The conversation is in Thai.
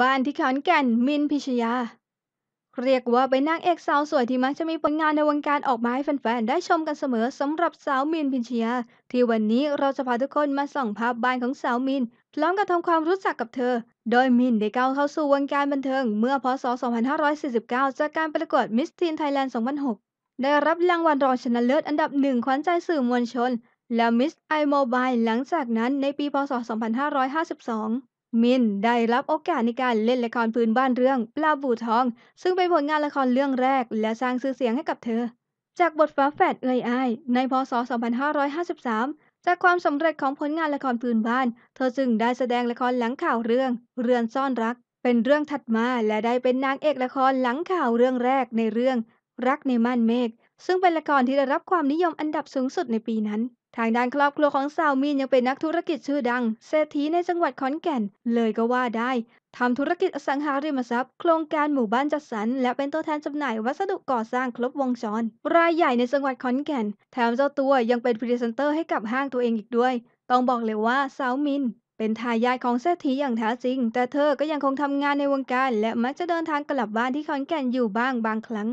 บ้านที่ขอนแก่น มินพิชยา เรียกว่าเป็นนางเอกสาวสวยที่มักจะมีผลงานในวงการออกมาให้แฟนๆได้ชมกันเสมอสำหรับสาวมินพิชยา ที่วันนี้เราจะพาทุกคนมาส่องภาพบ้านของสาวมินพร้อมกับทำความรู้จักกับเธอ โดยมินได้ก้าวเข้าสู่วงการบันเทิงเมื่อพศ 2549จากการประกวดมิสทีนไทยแลนด์2006 ได้รับรางวัลรองชนะเลิศอันดับหนึ่งขวัญใจสื่อมวลชน และมิสไอโมบายหลังจากนั้นในปี พศ 2552มินได้รับโอกาสในการเล่นละครพื้นบ้านเรื่องปลาบูทอง ซึ่งเป็นผลงานละครเรื่องแรก และสร้างชื่อเสียงให้กับเธอจากบทฟ้าแฝดเอ่ยอายในพศ2553จากความสำเร็จของผลงานละครพื้นบ้าน เธอจึงได้แสดงละครหลังข่าวเรื่อง เรือนซ่อนรัก เป็นเรื่องถัดมา และได้เป็นนางเอกละครหลังข่าวเรื่องแรกในเรื่องรักในม่านเมฆซึ่งเป็นละครที่ได้รับความนิยมอันดับสูงสุดในปีนั้น ทางด้านครอบครัวของสาวมีนยังเป็นนักธุรกิจชื่อดังเศรษฐีในจังหวัดขอนแก่นเลยก็ว่าได้ทำธุรกิจอสังหาริมทรัพย์ โครงการหมู่บ้านจัดสรรและเป็นตัวแทนจำหน่ายวัสดุก่อสร้างครบวงจรรายใหญ่ในจังหวัดขอนแก่น แถมเจ้าตัวยังเป็นพรีเซนเตอร์ให้กับห้างตัวเองอีกด้วย ต้องบอกเลยว่าสาวมิน เป็นทายาทของเศรษฐีอย่างแท้จริง แต่เธอก็ยังคงทำงานในวงการ และมักจะเดินทางกลับบ้านที่ขอนแก่นอยู่บ้างบางครั้ง